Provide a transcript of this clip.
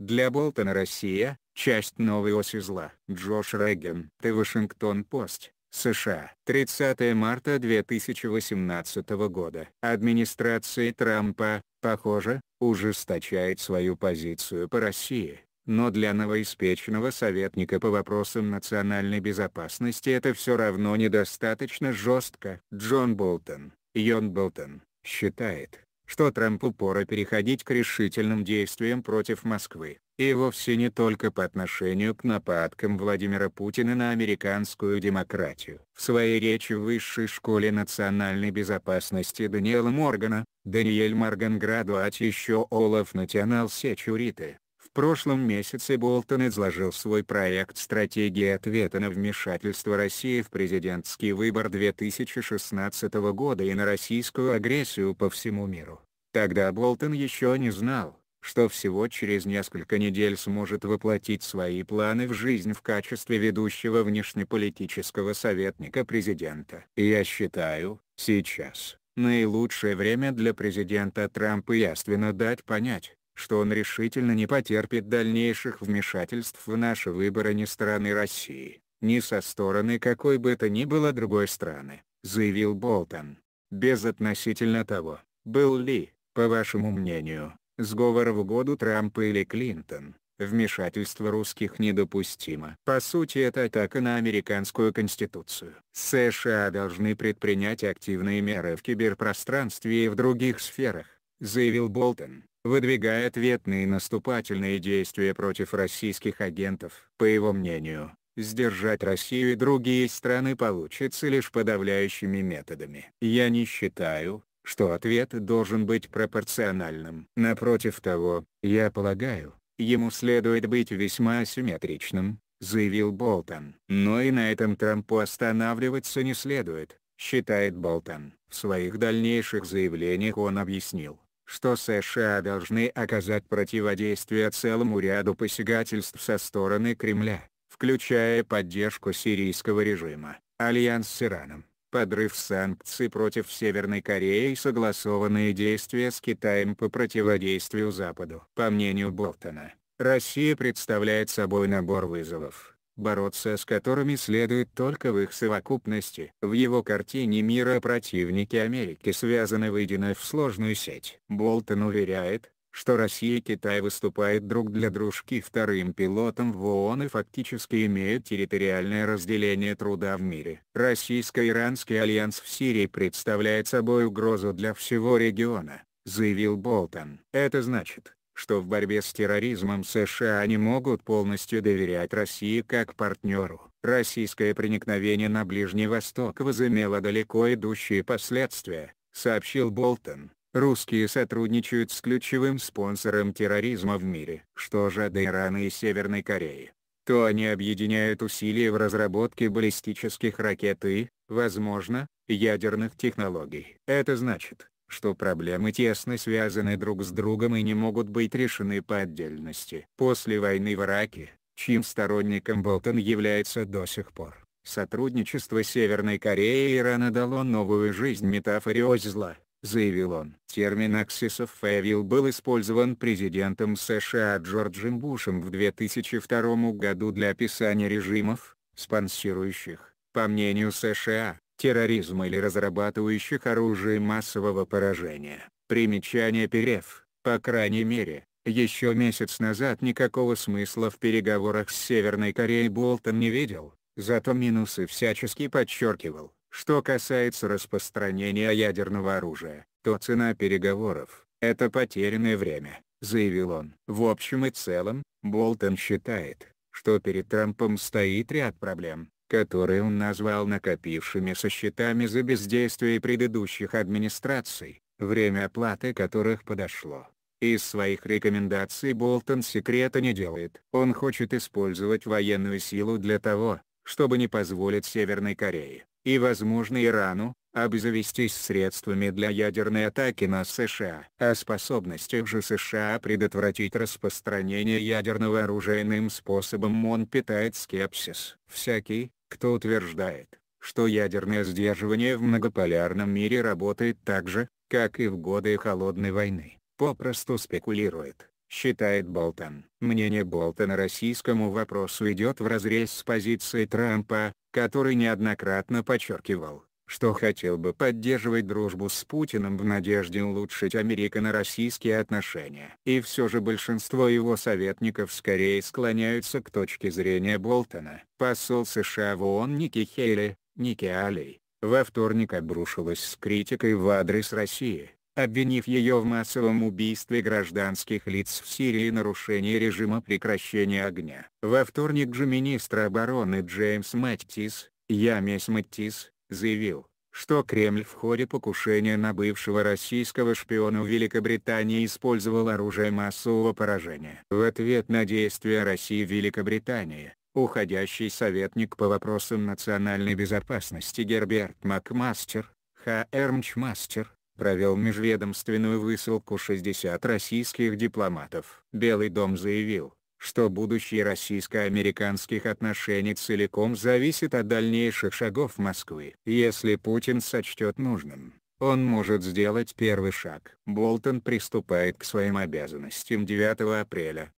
Для Болтона Россия – часть новой оси зла. Джош Реген, Ты Вашингтон-Пост, США. 30 марта 2018 года. Администрация Трампа, похоже, ужесточает свою позицию по России. Но для новоиспеченного советника по вопросам национальной безопасности это все равно недостаточно жестко. Джон Болтон, Йон Болтон, считает, что Трампу пора переходить к решительным действиям против Москвы, и вовсе не только по отношению к нападкам Владимира Путина на американскую демократию. В своей речи в Высшей школе национальной безопасности Даниэла Моргана, Даниэль Морган градуат еще Олаф Натянал Сечуриты, прошлом месяце Болтон изложил свой проект стратегии ответа на вмешательство России в президентский выбор 2016 года и на российскую агрессию по всему миру. Тогда Болтон еще не знал, что всего через несколько недель сможет воплотить свои планы в жизнь в качестве ведущего внешнеполитического советника президента. Я считаю, сейчас, наилучшее время для президента Трампа ясно дать понять, что он решительно не потерпит дальнейших вмешательств в наши выборы ни страны России, ни со стороны какой бы то ни было другой страны, заявил Болтон. Без относительно того, был ли, по вашему мнению, сговор в году Трампа или Клинтон, вмешательство русских недопустимо. По сути это атака на американскую конституцию. США должны предпринять активные меры в киберпространстве и в других сферах, заявил Болтон выдвигая ответные наступательные действия против российских агентов. По его мнению, сдержать Россию и другие страны получится лишь подавляющими методами. Я не считаю, что ответ должен быть пропорциональным. Напротив того, я полагаю, ему следует быть весьма асимметричным, заявил Болтон. Но и на этом Трампу останавливаться не следует, считает Болтон. В своих дальнейших заявлениях он объяснил, что США должны оказать противодействие целому ряду посягательств со стороны Кремля, включая поддержку сирийского режима, альянс с Ираном, подрыв санкций против Северной Кореи и согласованные действия с Китаем по противодействию Западу. По мнению Болтона, Россия представляет собой набор вызовов, бороться с которыми следует только в их совокупности. В его картине мира противники Америки связаны выйдены в сложную сеть. Болтон уверяет, что Россия и Китай выступают друг для дружки вторым пилотом в ООН и фактически имеют территориальное разделение труда в мире. Российско-иранский альянс в Сирии представляет собой угрозу для всего региона, заявил Болтон. Это значит, что в борьбе с терроризмом США не могут полностью доверять России как партнеру. Российское проникновение на Ближний Восток возымело далеко идущие последствия, сообщил Болтон. Русские сотрудничают с ключевым спонсором терроризма в мире. Что же до Ирана и Северной Кореи? то они объединяют усилия в разработке баллистических ракет и, возможно, ядерных технологий. Это значит, что проблемы тесно связаны друг с другом и не могут быть решены по отдельности. После войны в Ираке, чьим сторонником Болтон является до сих пор, сотрудничество Северной Кореи и Ирана дало новую жизнь метафоре «ось зла», заявил он. Термин «Axis of Evil» был использован президентом США Джорджем Бушем в 2002 году для описания режимов, спонсирующих, по мнению США, терроризма или разрабатывающих оружие массового поражения. Примечание Перев, по крайней мере, еще месяц назад никакого смысла в переговорах с Северной Кореей Болтон не видел, зато минусы всячески подчеркивал. Что касается распространения ядерного оружия, то цена переговоров – это потерянное время, заявил он. В общем и целом, Болтон считает, что перед Трампом стоит ряд проблем, которые он назвал накопившимися счетами за бездействие предыдущих администраций, время оплаты которых подошло. Из своих рекомендаций Болтон секрета не делает. Он хочет использовать военную силу для того, чтобы не позволить Северной Корее, и возможно Ирану, обзавестись средствами для ядерной атаки на США. О а способностях же США предотвратить распространение ядерного оружия иным способом он питает скепсис. Всякий, кто утверждает, что ядерное сдерживание в многополярном мире работает так же, как и в годы Холодной войны, попросту спекулирует, считает Болтон. Мнение Болтона российскому вопросу идет вразрез с позицией Трампа, который неоднократно подчеркивал, что хотел бы поддерживать дружбу с Путиным в надежде улучшить американо-российские отношения. И все же большинство его советников скорее склоняются к точке зрения Болтона. Посол США в ООН Ники Хейли, Ники Алей, во вторник обрушилась с критикой в адрес России, обвинив ее в массовом убийстве гражданских лиц в Сирии и нарушении режима прекращения огня. Во вторник же министр обороны Джеймс Мэттис, Ямесь Мэттис, заявил, что Кремль в ходе покушения на бывшего российского шпиона в Великобритании использовал оружие массового поражения. В ответ на действия России в Великобритании, уходящий советник по вопросам национальной безопасности Герберт Макмастер, Х.Р. провел межведомственную высылку 60 российских дипломатов. Белый дом заявил, что будущее российско-американских отношений целиком зависит от дальнейших шагов Москвы. Если Путин сочтет нужным, он может сделать первый шаг. Болтон приступает к своим обязанностям 9 апреля,